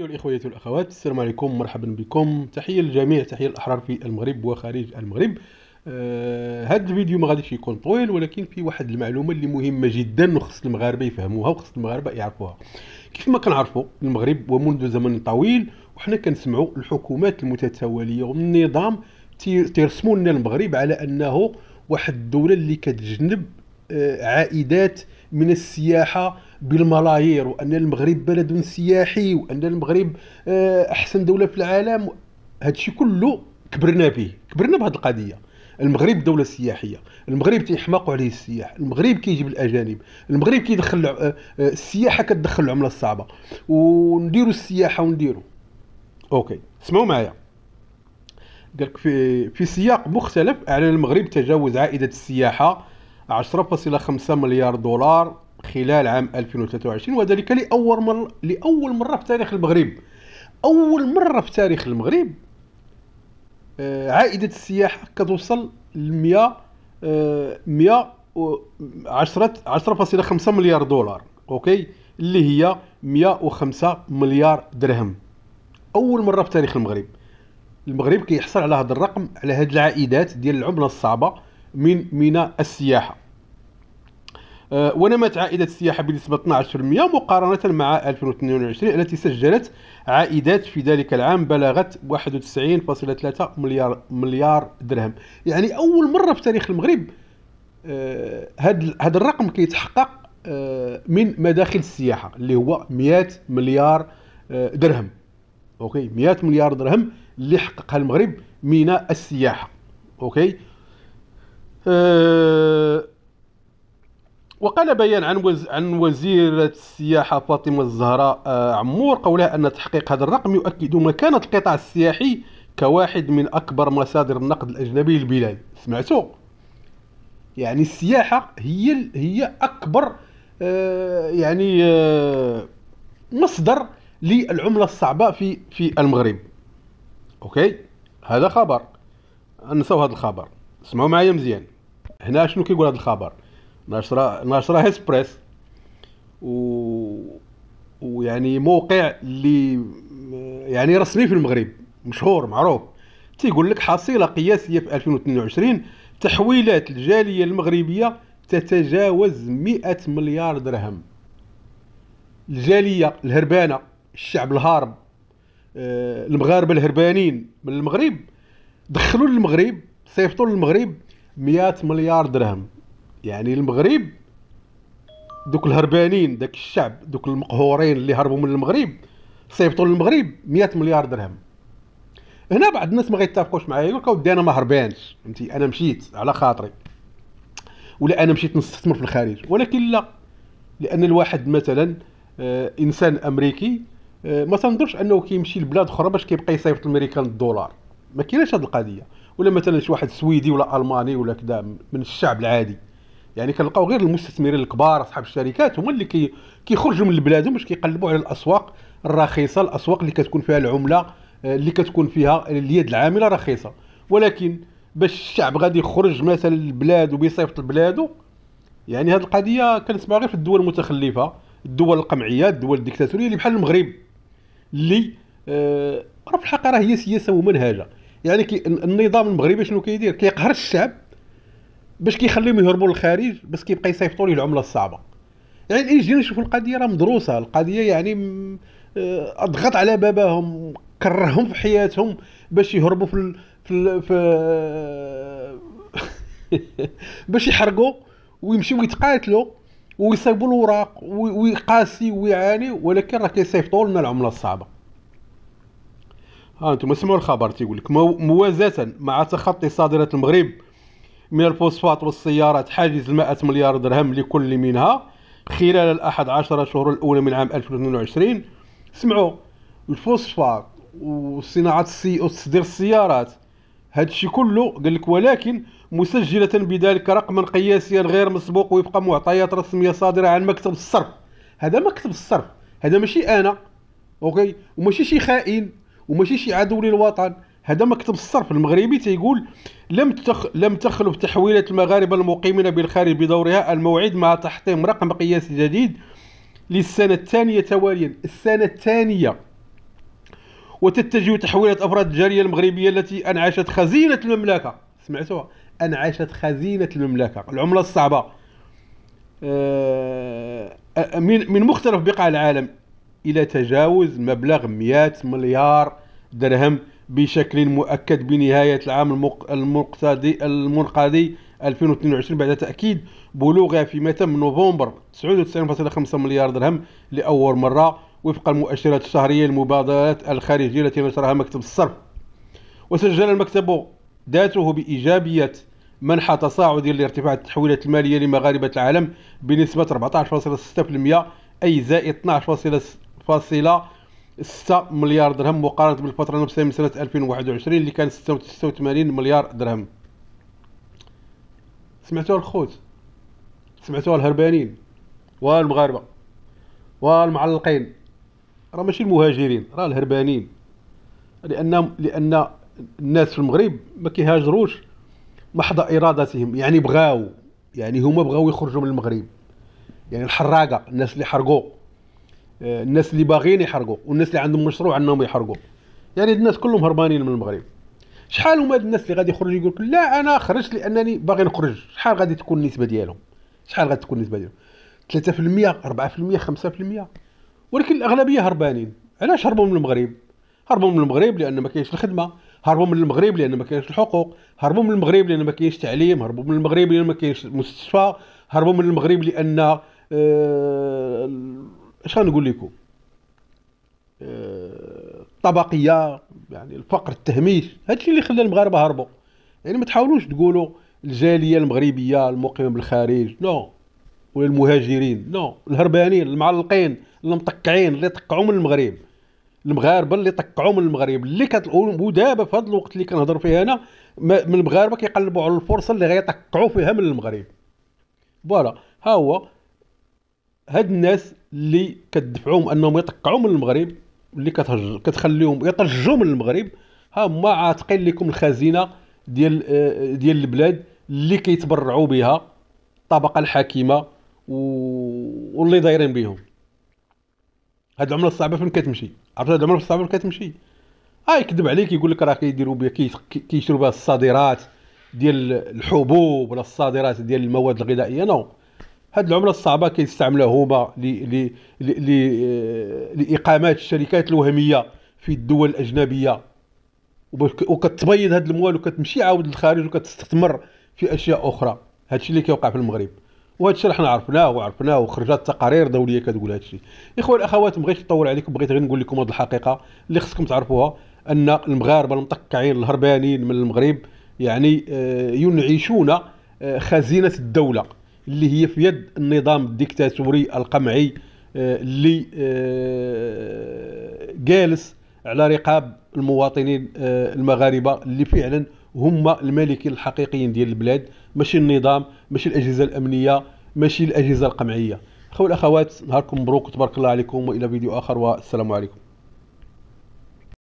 أيها الإخوة والأخوات السلام عليكم مرحبا بكم تحية للجميع تحية للأحرار في المغرب وخارج المغرب آه هذا الفيديو ما غاديش يكون طويل ولكن فيه واحد المعلومة اللي مهمة جدا وخص المغاربة يفهموها وخص المغاربة يعرفوها كيف ما كنعرفوا المغرب ومنذ زمن طويل وحنا كنسمعوا الحكومات المتتالية والنظام تيرسموا لنا المغرب على أنه واحد الدولة اللي كتجنب آه، عائدات آه من السياحه بالملايير وان المغرب بلد سياحي وان المغرب آه، احسن دوله في العالم هادشي كله كبرنا به كبرنا بهذه القضيه المغرب دوله سياحيه المغرب تيحماقوا عليه السياح المغرب كيجيب الاجانب المغرب كيدخل آه، آه، السياحه كتدخل العمله الصعبه ونديروا السياحه ونديروا اوكي اسمعوا معايا قالك في في سياق مختلف اعلن المغرب تجاوز عائده السياحه 10.5 مليار دولار خلال عام 2023 وذلك لأول مرة لأول مرة في تاريخ المغرب أول مرة في تاريخ المغرب آه، عائدة السياحة كتوصل ل 100 100 10 10.5 مليار دولار اوكي اللي هي 105 مليار درهم اول مره في تاريخ المغرب المغرب كيحصل على هذا الرقم على هذه العائدات ديال العمله الصعبه من من السياحه آه، ونمت عائدة السياحة بنسبة 12% مقارنة مع 2022 التي سجلت عائدات في ذلك العام بلغت 91.3 مليار مليار درهم يعني أول مرة في تاريخ المغرب هذا آه، الرقم كيتحقق آه، من مداخل السياحة اللي هو 100 مليار درهم اوكي 100 مليار درهم اللي حققها المغرب من السياحة اوكي آه، وقال بيان عن وز عن وزيرة السياحة فاطمة الزهراء آه، عمور قولها أن تحقيق هذا الرقم يؤكد مكانة القطاع السياحي كواحد من أكبر مصادر النقد الأجنبي للبلاد سمعتوا يعني السياحة هي هي أكبر آه، يعني مصدر للعملة الصعبة في في المغرب أوكي هذا خبر نسوا هذا الخبر اسمعوا معايا مزيان هنا شنو كيقول هذا الخبر نشره نشره اسبريس و ويعني موقع اللي يعني رسمي في المغرب مشهور معروف تيقول لك حصيله قياسيه في 2022 تحويلات الجاليه المغربيه تتجاوز 100 مليار درهم الجاليه الهربانه الشعب الهارب آه، المغاربه الهربانين من المغرب دخلوا للمغرب سيفطوا للمغرب 100 مليار درهم يعني المغرب دوك الهربانين داك الشعب دوك المقهورين اللي هربوا من المغرب سيفطوا للمغرب 100 مليار درهم هنا بعض الناس ما غيتفقوش معايا يقول لك اودي انا ما هربانش فهمتي انا مشيت على خاطري ولا انا مشيت نستثمر في الخارج ولكن لا لان الواحد مثلا آه انسان امريكي آه ما تنظرش انه كيمشي لبلاد اخرى باش كيبقى يصيفط الامريكان الدولار ما كاينش هذه القضيه ولا مثلا شي واحد سويدي ولا الماني ولا كذا من الشعب العادي يعني كنلقاو غير المستثمرين الكبار اصحاب الشركات هما اللي كي كيخرجوا من بلادهم باش كيقلبوا على الاسواق الرخيصه الاسواق اللي كتكون فيها العمله آه، اللي كتكون فيها اليد العامله رخيصه ولكن باش الشعب غادي يخرج مثلا للبلاد وبيصيفط لبلادو يعني هذه القضيه كنسمعها غير في الدول المتخلفه الدول القمعيه الدول الديكتاتوريه اللي بحال المغرب اللي آه راه في الحقيقه راه هي سياسه ومنهجه يعني كي النظام المغربي شنو كيدير كيقهر الشعب باش كيخليهم يهربوا للخارج بس كيبقى يصيفطوا ليه العمله الصعبه يعني اللي جينا نشوفوا القضيه راه مدروسه القضيه يعني آه، اضغط على باباهم كرههم في حياتهم باش يهربوا في ال... في, ال... في باش يحرقوا ويمشيو يتقاتلوا ويصيبوا الوراق ويقاسي ويعاني ولكن راه كيصيفطوا لنا العمله الصعبه ها انتم سمعوا الخبر تيقول لك موازاة مع تخطي صادرات المغرب من الفوسفات والسيارات حاجز 100 مليار درهم لكل منها خلال الأحد عشر شهور الأولى من عام 2022 سمعوا الفوسفات وصناعة السي وتصدير السيارات هادشي كله قال لك ولكن مسجلة بذلك رقما قياسيا غير مسبوق وفق معطيات رسمية صادرة عن مكتب الصرف هذا مكتب الصرف هذا ماشي أنا أوكي وماشي شي خائن وماشي شي عدو للوطن هذا مكتب الصرف المغربي تيقول لم تخ... لم تخلف تحويلات المغاربه المقيمين بالخارج بدورها الموعد مع تحطيم رقم قياسي جديد للسنه الثانيه تواليا السنه الثانيه وتتجه تحويلات افراد الجاليه المغربيه التي انعشت خزينه المملكه سمعتوها انعشت خزينه المملكه العمله الصعبه آه، من من مختلف بقاع العالم إلى تجاوز مبلغ 100 مليار درهم بشكل مؤكد بنهاية العام المقتضي المنقضي 2022 بعد تأكيد بلوغها في متم نوفمبر 99.5 مليار درهم لأول مرة وفق المؤشرات الشهرية للمبادرات الخارجية التي نشرها مكتب الصرف وسجل المكتب ذاته بإيجابية منحى تصاعدي لارتفاع التحويلات المالية لمغاربة العالم بنسبة 14.6% أي زائد 6.6 مليار درهم مقارنة بالفترة نفسها من سنة 2021 اللي كانت 86 مليار درهم سمعتوها الخوت سمعتوها الهربانين والمغاربة والمعلقين راه ماشي المهاجرين راه الهربانين لان لان الناس في المغرب ما كيهاجروش محض ارادتهم يعني بغاو يعني هما بغاو يخرجوا من المغرب يعني الحراقه الناس اللي حرقوا الناس اللي باغيين يحرقوا والناس اللي عندهم مشروع انهم يحرقوا يعني الناس كلهم هربانين من المغرب شحال هما الناس اللي غادي يخرجوا يقول لا انا خرجت لانني باغي نخرج شحال غادي تكون النسبه ديالهم شحال غادي تكون النسبه ديالهم 3% 4% 5% ولكن الاغلبيه هربانين علاش هربوا من المغرب هربوا من المغرب لان ما كاينش الخدمه هربوا من المغرب لان ما كاينش الحقوق هربوا من المغرب لان ما كاينش تعليم هربوا من المغرب لان ما كاينش مستشفى هربوا من المغرب لان آه اش غنقول لكم الطبقيه آه، يعني الفقر التهميش هادشي اللي خلى المغاربه هربوا يعني ما تحاولوش تقولوا الجاليه المغربيه المقيمه بالخارج نو ولا المهاجرين نو الهربانين المعلقين المطكعين اللي طقعوا من المغرب المغاربه اللي طقعوا من المغرب اللي كتقول ودابا في هذا الوقت اللي كنهضر فيه انا من المغاربه كيقلبوا على الفرصه اللي غيطقعوا فيها من المغرب فوالا ها هو هاد الناس اللي كتدفعوهم انهم يطقعوا من المغرب اللي كتخليهم يطجوا من المغرب ها هما عاتقين لكم الخزينه ديال آه، ديال البلاد اللي كيتبرعوا بها الطبقه الحاكمه واللي دايرين بهم هاد العمله الصعبه فين كتمشي عرفت هاد العمله الصعبه فين كتمشي ها آه، يكذب عليك يقول لك راه كيديروا بها كيشروا بها الصادرات ديال الحبوب ولا الصادرات ديال المواد الغذائيه نو هاد العمله الصعبه كيستعملها هما آه، لاقامات الشركات الوهميه في الدول الاجنبيه وكتبيض هاد الموال وكتمشي عاود للخارج وكتستثمر في اشياء اخرى هادشي اللي كيوقع في المغرب وهادشي الشيء حنا عرفناه وعرفناه وخرجات تقارير دوليه كتقول هادشي الاخوه اخوان الاخوات ما بغيتش نطول عليكم بغيت غير نقول لكم هذه الحقيقه اللي خصكم تعرفوها ان المغاربه المطكعين الهربانيين من المغرب يعني آه، ينعشون آه، خزينه الدوله اللي هي في يد النظام الديكتاتوري القمعي آه، اللي آه، جالس على رقاب المواطنين آه، المغاربه اللي فعلا هما المالكين الحقيقيين ديال البلاد ماشي النظام ماشي الاجهزه الامنيه ماشي الاجهزه القمعيه خويا الاخوات نهاركم مبروك تبارك الله عليكم والى فيديو اخر والسلام عليكم